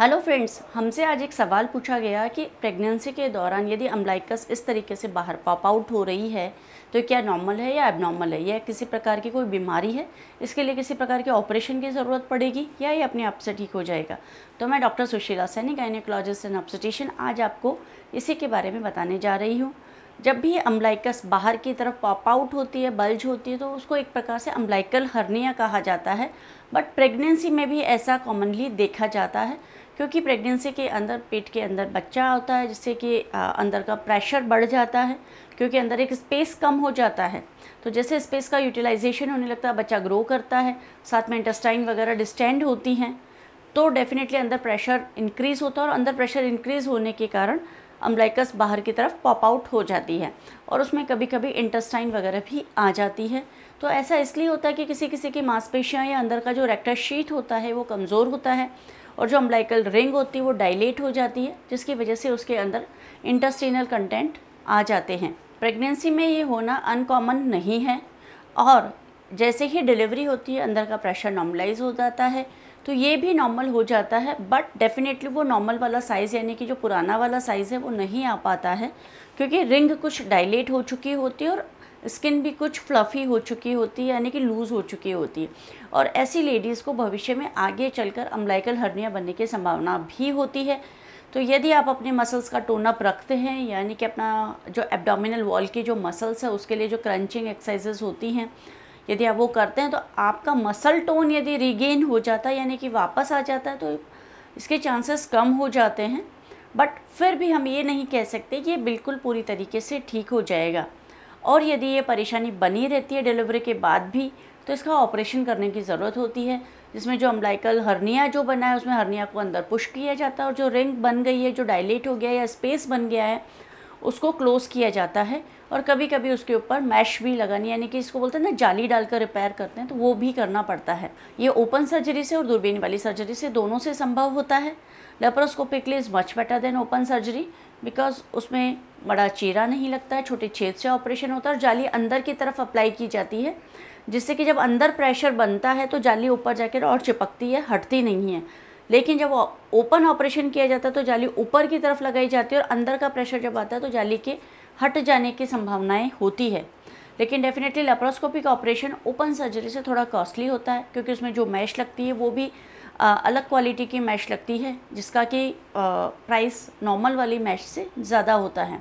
hello friends हमसे आज एक सवाल पूछा गया कि प्रेगनेंसी के दौरान यदि अम्बलाइकस इस तरीके से बाहर पॉप आउट हो रही है तो क्या नॉर्मल है या एबनॉर्मल है या किसी प्रकार की कोई बीमारी है इसके लिए किसी प्रकार के ऑपरेशन की ज़रूरत पड़ेगी या ये अपने आप से ठीक हो जाएगा तो मैं doctor Sushila Saini gynaecologist and obstetrician आज आपको इसी के बारे में बताने जा रही हूँ जब भी अम्बलाइकस बाहर की तरफ पॉप आउट होती है बल्ज होती है तो उसको एक प्रकार से अम्बलाइकल हर्निया कहा जाता है बट प्रेगनेंसी में भी ऐसा कॉमनली देखा जाता है क्योंकि प्रेगनेंसी के अंदर पेट के अंदर बच्चा होता है जिससे कि अंदर का प्रेशर बढ़ जाता है क्योंकि अंदर एक स्पेस कम हो जाता है तो जैसे स्पेस का यूटिलाइजेशन होने लगता है बच्चा ग्रो करता है साथ में इंटेस्टाइन वगैरह डिस्टेंड होती हैं तो डेफिनेटली अंदर प्रेशर इंक्रीज़ होता है और अंदर प्रेशर इंक्रीज़ होने के कारण अम्बलाइकस बाहर की तरफ पॉप आउट हो जाती है और उसमें कभी कभी इंटेस्टाइन वगैरह भी आ जाती है तो ऐसा इसलिए होता है कि किसी किसी की मांसपेशियाँ या अंदर का जो रेक्टर शीट होता है वो कमज़ोर होता है और जो अम्बलाइकल रिंग होती है वो डाइलेट हो जाती है जिसकी वजह से उसके अंदर इंटस्टिनल कंटेंट आ जाते हैं प्रेगनेंसी में ये होना अनकॉमन नहीं है और जैसे ही डिलीवरी होती है अंदर का प्रेशर नॉर्मलाइज हो जाता है तो ये भी नॉर्मल हो जाता है बट डेफिनेटली वो नॉर्मल वाला साइज़ यानी कि जो पुराना वाला साइज़ है वो नहीं आ पाता है क्योंकि रिंग कुछ डायलेट हो चुकी होती है और स्किन भी कुछ फ्लफ़ी हो चुकी होती है यानी कि लूज़ हो चुकी होती है और ऐसी लेडीज़ को भविष्य में आगे चलकर अम्लाइकल हर्निया बनने की संभावना भी होती है तो यदि आप अपने मसल्स का टोनअप रखते हैं यानी कि अपना जो एब्डोमिनल वॉल की जो मसल्स है उसके लिए जो क्रंचिंग एक्सरसाइजेज होती हैं यदि आप वो करते हैं तो आपका मसल टोन यदि रिगेन हो जाता है यानी कि वापस आ जाता है तो इसके चांसेस कम हो जाते हैं बट फिर भी हम ये नहीं कह सकते कि ये बिल्कुल पूरी तरीके से ठीक हो जाएगा और यदि ये परेशानी बनी रहती है डिलीवरी के बाद भी तो इसका ऑपरेशन करने की ज़रूरत होती है जिसमें जो अम्बलाइकल हर्निया जो बना है उसमें हर्निया को अंदर पुश किया जाता है और जो रिंग बन गई है जो डायलेट हो गया है या स्पेस बन गया है उसको क्लोज़ किया जाता है और कभी कभी उसके ऊपर मैश भी लगानी यानी कि इसको बोलते हैं ना जाली डालकर रिपेयर करते हैं तो वो भी करना पड़ता है ये ओपन सर्जरी से और दूरबीन वाली सर्जरी से दोनों से संभव होता है laparoscopically is much better than open surgery because उसमें बड़ा चेरा नहीं लगता है छोटे छेद से ऑपरेशन होता है और जाली अंदर की तरफ अप्लाई की जाती है जिससे कि जब अंदर प्रेशर बनता है तो जाली ऊपर जाकर और चिपकती है हटती नहीं है लेकिन जब ओपन ऑपरेशन किया जाता है तो जाली ऊपर की तरफ लगाई जाती है और अंदर का प्रेशर जब आता है तो जाली के हट जाने की संभावनाएं होती है लेकिन definitely laparoscopic operation open surgery से थोड़ा कॉस्टली होता है क्योंकि उसमें जो मैश लगती है वो भी अलग क्वालिटी की मैश लगती है जिसका कि प्राइस नॉर्मल वाली मैश से ज़्यादा होता है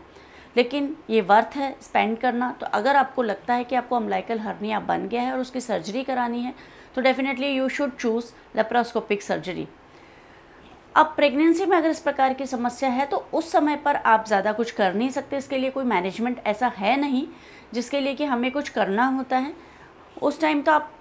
लेकिन ये वर्थ है स्पेंड करना तो अगर आपको लगता है कि आपको अम्लाइकल हर्निया बन गया है और उसकी सर्जरी करानी है तो definitely you should choose laparoscopic surgery अब प्रेगनेंसी में अगर इस प्रकार की समस्या है तो उस समय पर आप ज़्यादा कुछ कर नहीं सकते इसके लिए कोई मैनेजमेंट ऐसा है नहीं जिसके लिए कि हमें कुछ करना होता है उस टाइम तो आप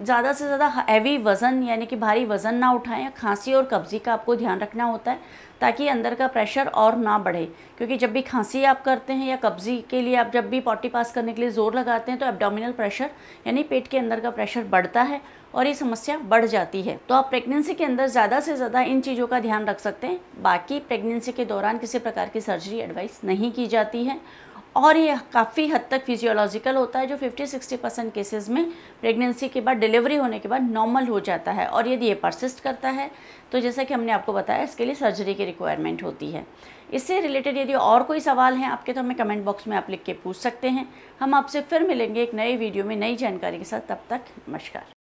ज़्यादा से ज़्यादा हैवी वज़न यानी कि भारी वज़न ना उठाएं खांसी और कब्ज़ी का आपको ध्यान रखना होता है ताकि अंदर का प्रेशर और ना बढ़े क्योंकि जब भी खांसी आप करते हैं या कब्ज़ी के लिए आप जब भी पॉटी पास करने के लिए ज़ोर लगाते हैं तो एब्डोमिनल प्रेशर यानी पेट के अंदर का प्रेशर बढ़ता है और ये समस्या बढ़ जाती है तो आप प्रेगनेंसी के अंदर ज़्यादा से ज़्यादा इन चीज़ों का ध्यान रख सकते हैं बाकी प्रेगनेंसी के दौरान किसी प्रकार की सर्जरी एडवाइस नहीं की जाती है और ये काफ़ी हद तक फिजियोलॉजिकल होता है जो 50-60 परसेंट केसेज में प्रेगनेंसी के बाद डिलीवरी होने के बाद नॉर्मल हो जाता है और यदि ये परसिस्ट करता है तो जैसा कि हमने आपको बताया इसके लिए सर्जरी की रिक्वायरमेंट होती है इससे रिलेटेड यदि और कोई सवाल हैं आपके तो हमें कमेंट बॉक्स में आप लिख के पूछ सकते हैं हम आपसे फिर मिलेंगे एक नए वीडियो में नई जानकारी के साथ तब तक नमस्कार